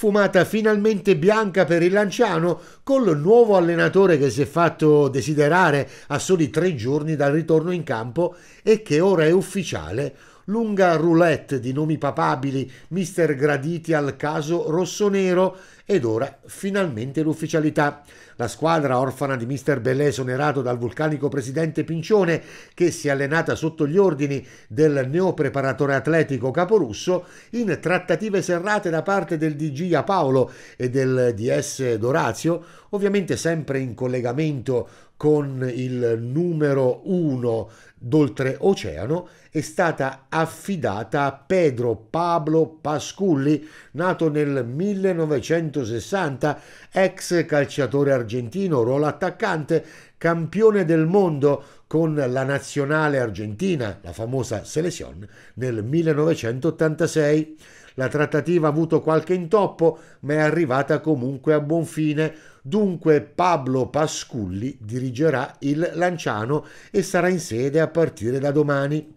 fumata finalmente bianca per il Lanciano col nuovo allenatore che si è fatto desiderare a soli tre giorni dal ritorno in campo e che ora è ufficiale, lunga roulette di nomi papabili, mister graditi al caso rossonero ed ora finalmente l'ufficialità. La squadra orfana di mister Bellè esonerato dal vulcanico presidente Pincione che si è allenata sotto gli ordini del neopreparatore atletico caporusso in trattative serrate da parte del DG a Paolo e del DS Dorazio, ovviamente sempre in collegamento con il numero 1 d'oltreoceano è stata affidata a Pedro Pablo Pasculli, nato nel 1960, ex calciatore argentino, ruolo attaccante, campione del mondo con la nazionale argentina, la famosa Selezione, nel 1986. La trattativa ha avuto qualche intoppo, ma è arrivata comunque a buon fine. Dunque Pablo Pasculli dirigerà il Lanciano e sarà in sede a partire da domani.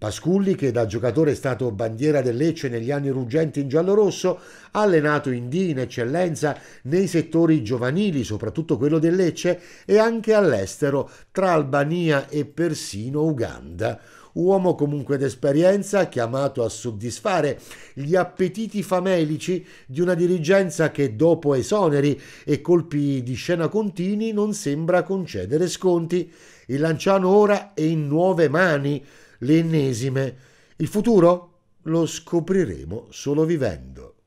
Pasculli, che da giocatore è stato bandiera del Lecce negli anni ruggenti in giallorosso, ha allenato in D in eccellenza nei settori giovanili, soprattutto quello del Lecce, e anche all'estero, tra Albania e persino Uganda. Uomo comunque d'esperienza, chiamato a soddisfare gli appetiti famelici di una dirigenza che dopo esoneri e colpi di scena continui non sembra concedere sconti. Il Lanciano ora è in nuove mani, le ennesime. Il futuro lo scopriremo solo vivendo.